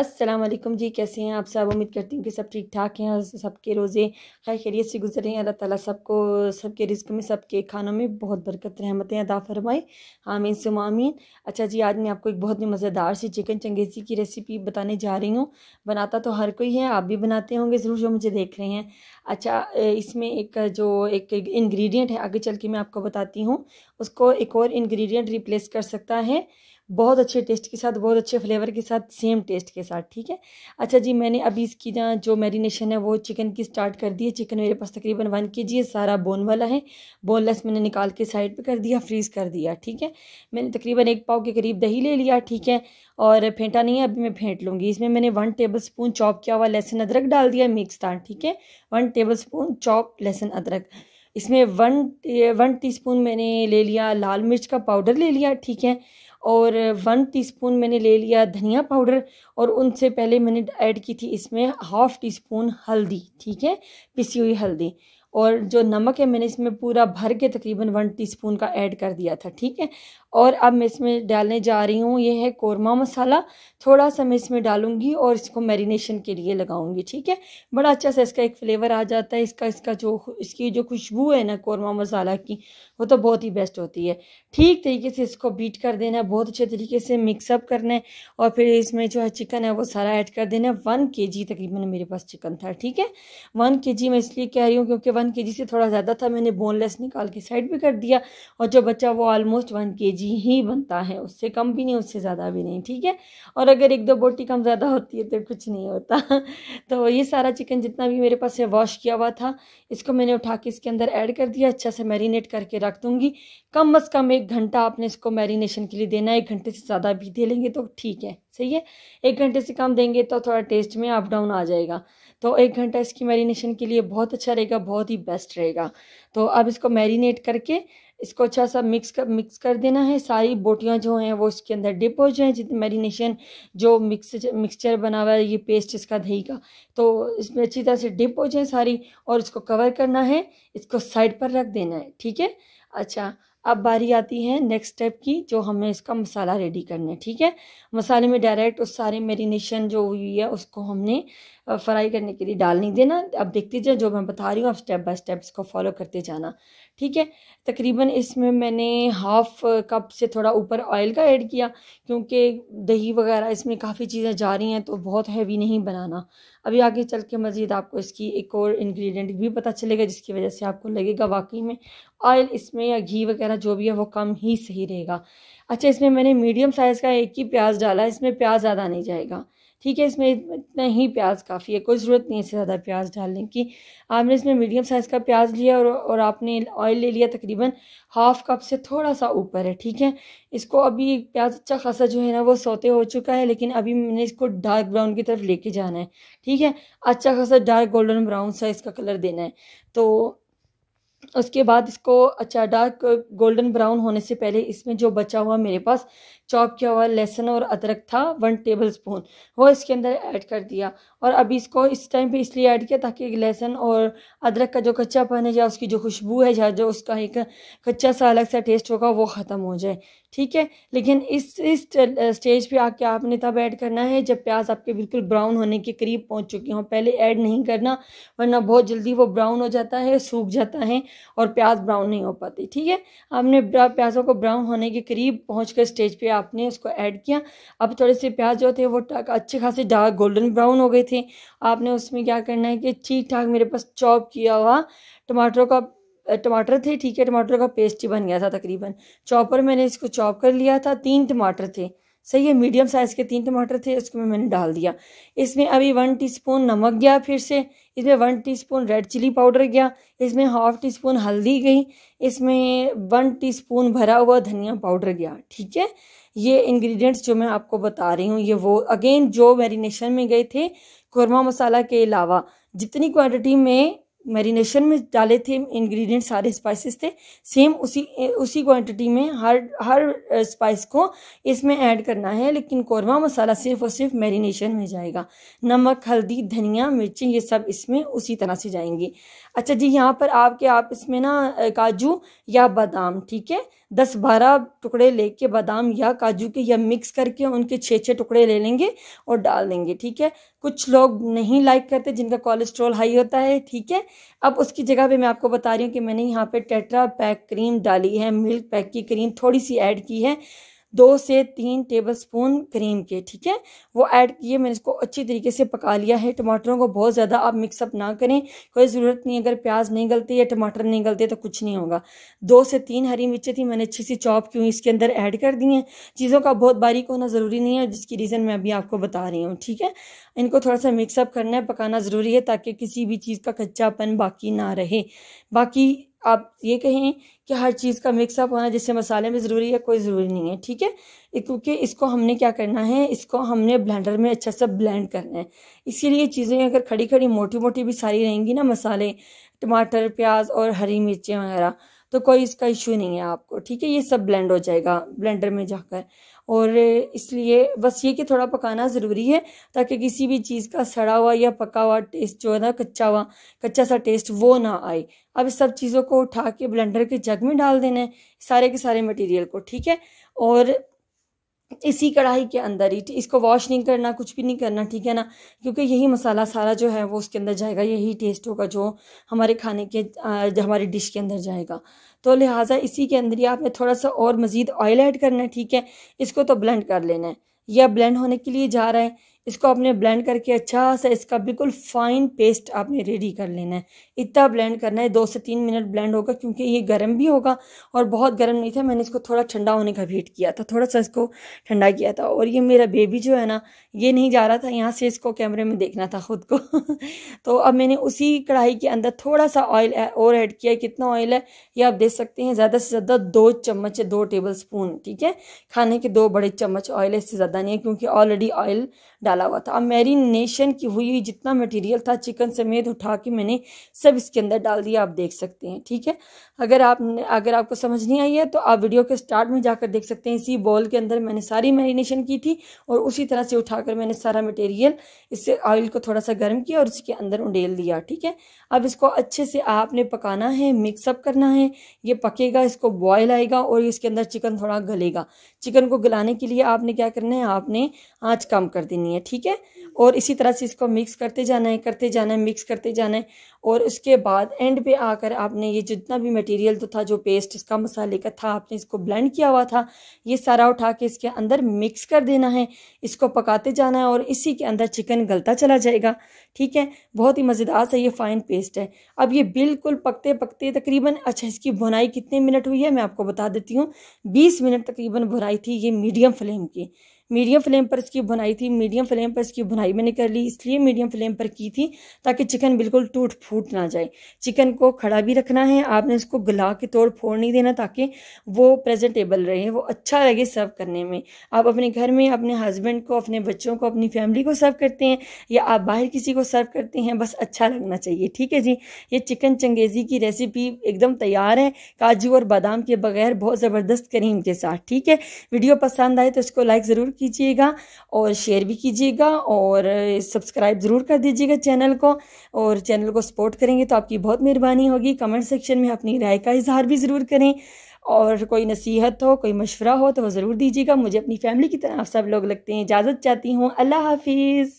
अस्सलाम वालेकुम जी कैसे हैं आप सब उम्मीद करती हूँ कि सब ठीक ठाक हैं सबके रोज़े खैर खैरियत से गुजरे हैं अल्लाह ताला सबको सबके रिज्क में सबके खानों में बहुत बरकत रहमतें अदा फरमाए आमीन सुम आमीन अच्छा जी आज मैं आपको एक बहुत ही मज़ेदार सी चिकन चंगेज़ी की रेसिपी बताने जा रही हूँ बनाता तो हर कोई है आप भी बनाते होंगे ज़रूर जो मुझे देख रहे हैं अच्छा इसमें एक जो एक इन्ग्रीडियंट है आगे चल के मैं आपको बताती हूँ उसको एक और इन्ग्रीडियंट रिप्लेस कर सकता है बहुत अच्छे टेस्ट के साथ बहुत अच्छे फ्लेवर के साथ सेम टेस्ट के साथ ठीक है अच्छा जी मैंने अभी इसकी जहाँ जो मैरिनेशन है वो चिकन की स्टार्ट कर दी है चिकन मेरे पास तकरीबन वन के जी सारा बोन वाला है बोनलेस मैंने निकाल के साइड पर कर दिया फ्रीज़ कर दिया ठीक है मैंने तकरीबन एक पाव के करीब दही ले लिया ठीक है और फेंटा नहीं है अभी मैं फेंट लूँगी इसमें मैंने वन टेबल स्पून चॉप किया हुआ लहसुन अदरक डाल दिया मिक्स दाल ठीक है वन टेबल स्पून चॉप लहसुन अदरक इसमें वन वन टी मैंने ले लिया लाल मिर्च का पाउडर ले लिया ठीक है और वन टीस्पून मैंने ले लिया धनिया पाउडर और उनसे पहले मैंने ऐड की थी इसमें हाफ़ टी स्पून हल्दी ठीक है पिसी हुई हल्दी और जो नमक है मैंने इसमें पूरा भर के तकरीबन वन टीस्पून का ऐड कर दिया था ठीक है और अब मैं इसमें डालने जा रही हूँ ये है कोरमा मसाला थोड़ा सा मैं इसमें डालूंगी और इसको मैरिनेशन के लिए लगाऊंगी ठीक है बड़ा अच्छा सा इसका एक फ्लेवर आ जाता है इसका इसका जो इसकी जो खुशबू है ना कौरमा मसाला की वो तो बहुत ही बेस्ट होती है ठीक तरीके से इसको बीट कर देना है बहुत अच्छे तरीके से मिक्सअप करना है और फिर इसमें जो है चिकन है वो सारा ऐड कर देना है वन के जी तकरीबन मेरे पास चिकन था ठीक है वन के जी मैं इसलिए कह रही हूँ क्योंकि वन के से थोड़ा ज़्यादा था मैंने बोनलेस निकाल के साइड भी कर दिया और जो बच्चा वो ऑलमोस्ट वन के ही बनता है उससे कम भी नहीं उससे ज़्यादा भी नहीं ठीक है और अगर एक दो बोटी कम ज़्यादा होती है तो कुछ नहीं होता तो ये सारा चिकन जितना भी मेरे पास है वॉश किया हुआ था इसको मैंने उठा के इसके अंदर ऐड कर दिया अच्छा से मैरिनेट करके रख दूँगी कम अज़ कम एक घंटा आपने इसको मैरिनेशन के लिए देना है एक घंटे से ज़्यादा भी दे लेंगे तो ठीक है सही है एक घंटे से कम देंगे तो थोड़ा टेस्ट में अप डाउन आ जाएगा तो एक घंटा इसकी मैरिनेशन के लिए बहुत अच्छा रहेगा बहुत ही बेस्ट रहेगा तो अब इसको मैरिनेट करके इसको अच्छा सा मिक्स कर मिक्स कर देना है सारी बोटियाँ जो हैं वो इसके अंदर डिप हो जाएँ जितनी मैरिनेशन जो मिक्स मिक्सचर बना हुआ है ये पेस्ट इसका दही का तो इसमें अच्छी तरह से डिप हो जाएँ सारी और इसको कवर करना है इसको साइड पर रख देना है ठीक है अच्छा अब बारी आती है नेक्स्ट स्टेप की जो हमें इसका मसाला रेडी करना है ठीक है मसाले में डायरेक्ट उस सारे मेरीनेशन जो हुई है उसको हमने फ्राई करने के लिए डाल नहीं देना अब देखते जाए जो मैं बता रही हूँ आप स्टेप बाय स्टेप इसको फॉलो करते जाना ठीक है तकरीबन इसमें मैंने हाफ कप से थोड़ा ऊपर ऑयल का ऐड किया क्योंकि दही वगैरह इसमें काफ़ी चीज़ें जा रही हैं तो बहुत हैवी नहीं बनाना अभी आगे चल के मज़ीद आपको इसकी एक और इंग्रेडिएंट भी पता चलेगा जिसकी वजह से आपको लगेगा वाकई में ऑयल इसमें या घी वगैरह जो भी है वो कम ही सही रहेगा अच्छा इसमें मैंने मीडियम साइज़ का एक ही प्याज डाला इसमें प्याज ज़्यादा नहीं जाएगा ठीक है इसमें इतना ही प्याज काफ़ी है कोई ज़रूरत नहीं है इससे ज़्यादा प्याज डालने की आपने इसमें मीडियम साइज़ का प्याज लिया और और आपने ऑयल ले लिया तकरीबन हाफ कप से थोड़ा सा ऊपर है ठीक है इसको अभी प्याज अच्छा खासा जो है ना वो सोते हो चुका है लेकिन अभी मैंने इसको डार्क ब्राउन की तरफ लेके जाना है ठीक है अच्छा खासा डार्क गोल्डन ब्राउन सा इसका कलर देना है तो उसके बाद इसको अच्छा डार्क गोल्डन ब्राउन होने से पहले इसमें जो बचा हुआ मेरे पास चॉप किया हुआ लहसुन और अदरक था वन टेबल स्पून वो इसके अंदर ऐड कर दिया और अभी इसको इस टाइम पे इसलिए ऐड किया ताकि लहसुन और अदरक का जो पन है या उसकी जो खुशबू है या जो उसका एक कच्चा सा अलग सा टेस्ट होगा वो ख़त्म हो जाए ठीक है लेकिन इस इस स्टेज पे आके आपने तब ऐड करना है जब प्याज आपके बिल्कुल ब्राउन होने के करीब पहुंच चुकी हों पहले ऐड नहीं करना वरना बहुत जल्दी वो ब्राउन हो जाता है सूख जाता है और प्याज ब्राउन नहीं हो पाती ठीक है आपने प्याज़ों को ब्राउन होने के करीब पहुँच कर स्टेज पर आपने उसको ऐड किया अब थोड़े से प्याज जो थे वो अच्छे खासे डार्क गोल्डन ब्राउन हो गए थे आपने उसमें क्या करना है कि ठीक ठाक मेरे पास चॉप किया हुआ टमाटरों का टमाटर थे ठीक है टमाटर का पेस्ट ही बन गया था तकरीबन चॉपर मैंने इसको चॉप कर लिया था तीन टमाटर थे सही है मीडियम साइज़ के तीन टमाटर थे उसको मैंने डाल दिया इसमें अभी वन टीस्पून नमक गया फिर से इसमें one teaspoon red chilli powder गया इसमें हाफ टी स्पून हल्दी गई इसमें वन टीस्पून भरा हुआ धनिया पाउडर गया ठीक है ये इंग्रेडिएंट्स जो मैं आपको बता रही हूँ ये वो अगेन जो मैरिनेशन में गए थे कौरमा मसाला के अलावा जितनी क्वान्टिटी में मैरिनेशन में डाले थे इंग्रेडिएंट सारे स्पाइसेस थे सेम उसी उसी क्वांटिटी में हर हर स्पाइस को इसमें ऐड करना है लेकिन कौरमा मसाला सिर्फ और सिर्फ मैरिनेशन में जाएगा नमक हल्दी धनिया मिर्ची ये सब इसमें उसी तरह से जाएंगी अच्छा जी यहाँ पर आपके आप इसमें ना काजू या बादाम ठीक है दस बारह टुकड़े लेके बादाम या काजू के या मिक्स करके उनके छः छः टुकड़े ले लेंगे और डाल देंगे ठीक है कुछ लोग नहीं लाइक करते जिनका कोलेस्ट्रॉल हाई होता है ठीक है अब उसकी जगह पे मैं आपको बता रही हूँ कि मैंने यहाँ पे टेट्रा पैक क्रीम डाली है मिल्क पैक की क्रीम थोड़ी सी ऐड की है दो से तीन टेबलस्पून क्रीम के ठीक है वो ऐड किए मैंने इसको अच्छी तरीके से पका लिया है टमाटरों को बहुत ज़्यादा आप मिक्सअप ना करें कोई ज़रूरत नहीं अगर प्याज नहीं गलते या टमाटर नहीं गलते तो कुछ नहीं होगा दो से तीन हरी मिर्चें थी मैंने अच्छी सी चॉप की हुई इसके अंदर ऐड कर दी हैं चीज़ों का बहुत बारीक होना ज़रूरी नहीं है जिसकी रीज़न मैं अभी आपको बता रही हूँ ठीक है इनको थोड़ा सा मिक्सअप करना है पकाना ज़रूरी है ताकि किसी भी चीज़ का कच्चापन बाकी ना रहे बाकी आप ये कहें कि हर चीज़ का मिक्सअप होना जैसे मसाले में ज़रूरी है कोई ज़रूरी नहीं है ठीक है क्योंकि इसको हमने क्या करना है इसको हमने ब्लेंडर में अच्छा सा ब्लेंड करना है इसीलिए चीज़ें अगर खड़ी खड़ी मोटी मोटी भी सारी रहेंगी ना मसाले टमाटर प्याज और हरी मिर्चें वगैरह तो कोई इसका इशू नहीं है आपको ठीक है ये सब ब्लेंड हो जाएगा ब्लेंडर में जाकर और इसलिए बस ये कि थोड़ा पकाना ज़रूरी है ताकि किसी भी चीज़ का सड़ा हुआ या पका हुआ टेस्ट जो है ना कच्चा हुआ कच्चा सा टेस्ट वो ना आए अब इस सब चीज़ों को उठा के ब्लेंडर के जग में डाल देना है सारे के सारे मटेरियल को ठीक है और इसी कढ़ाई के अंदर ही इसको वॉश नहीं करना कुछ भी नहीं करना ठीक है ना क्योंकि यही मसाला सारा जो है वो उसके अंदर जाएगा यही टेस्ट होगा जो हमारे खाने के हमारी डिश के अंदर जाएगा तो लिहाजा इसी के अंदर ही आपने थोड़ा सा और मज़ीद ऑयल ऐड करना है ठीक है इसको तो ब्लेंड कर लेना है यह ब्लेंड होने के लिए जा रहा है इसको आपने ब्लेंड करके अच्छा सा इसका बिल्कुल फाइन पेस्ट आपने रेडी कर लेना है इतना ब्लेंड करना है दो से तीन मिनट ब्लेंड होगा क्योंकि ये गर्म भी होगा और बहुत गर्म नहीं था मैंने इसको थोड़ा ठंडा होने का वेट किया था थोड़ा सा इसको ठंडा किया था और ये मेरा बेबी जो है ना ये नहीं जा रहा था यहाँ से इसको कैमरे में देखना था ख़ुद को तो अब मैंने उसी कढ़ाई के अंदर थोड़ा सा ऑयल और ऐड किया कितना ऑयल है ये आप देख सकते हैं ज़्यादा से ज़्यादा दो चम्मच दो टेबल स्पून ठीक है खाने के दो बड़े चम्मच ऑयल इससे ज़्यादा नहीं है क्योंकि ऑलरेडी ऑयल डाल डाला हुआ था अब मैरिनेशन की हुई जितना मटेरियल था चिकन समेत उठा के मैंने सब इसके अंदर डाल दिया आप देख सकते हैं ठीक है अगर आप अगर आपको समझ नहीं आई है तो आप वीडियो के स्टार्ट में जाकर देख सकते हैं इसी बॉल के अंदर मैंने सारी मैरिनेशन की थी और उसी तरह से उठाकर मैंने सारा मटेरियल इससे ऑयल को थोड़ा सा गर्म किया और इसके अंदर उंडेल दिया ठीक है अब इसको अच्छे से आपने पकाना है मिक्सअप करना है ये पकेगा इसको बॉयल आएगा और इसके अंदर चिकन थोड़ा गलेगा चिकन को गलाने के लिए आपने क्या करना है आपने आँच कम कर देनी है ठीक है और इसी तरह से इसको मिक्स करते जाना है करते जाना है मिक्स करते जाना है और उसके बाद एंड पे आकर आपने ये जितना भी मटेरियल तो था जो पेस्ट इसका मसाले का था आपने इसको ब्लेंड किया हुआ था ये सारा उठा के इसके अंदर मिक्स कर देना है इसको पकाते जाना है और इसी के अंदर चिकन गलता चला जाएगा ठीक है बहुत ही मज़ेदार सा ये फ़ाइन पेस्ट है अब ये बिल्कुल पकते पकते तकरीबन अच्छा इसकी बुनाई कितने मिनट हुई है मैं आपको बता देती हूँ बीस मिनट तकरीबन बुनाई थी ये मीडियम फ्लेम की मीडियम फ्लेम पर इसकी बुनाई थी मीडियम फ्लेम पर इसकी बुनाई मैंने कर ली इसलिए मीडियम फ्लेम पर की थी ताकि चिकन बिल्कुल टूट फूट फूट ना जाए चिकन को खड़ा भी रखना है आपने इसको गला के तौर फोड़ नहीं देना ताकि वो प्रेजेंटेबल रहे वो अच्छा लगे सर्व करने में आप अपने घर में अपने हस्बैंड को अपने बच्चों को अपनी फैमिली को सर्व करते हैं या आप बाहर किसी को सर्व करते हैं बस अच्छा लगना चाहिए ठीक है जी ये चिकन चंगेज़ी की रेसिपी एकदम तैयार है काजू और बादाम के बगैर बहुत ज़बरदस्त करीम के साथ ठीक है वीडियो पसंद आए तो इसको लाइक ज़रूर कीजिएगा और शेयर भी कीजिएगा और सब्सक्राइब ज़रूर कर दीजिएगा चैनल को और चैनल को सपोर्ट सपोर्ट करेंगे तो आपकी बहुत मेहरबानी होगी कमेंट सेक्शन में अपनी राय का इजहार भी ज़रूर करें और कोई नसीहत हो कोई मशवरा हो तो वह ज़रूर दीजिएगा मुझे अपनी फैमिली की तरह आप सब लोग लगते हैं इजाज़त चाहती हूँ अल्लाह हाफिज़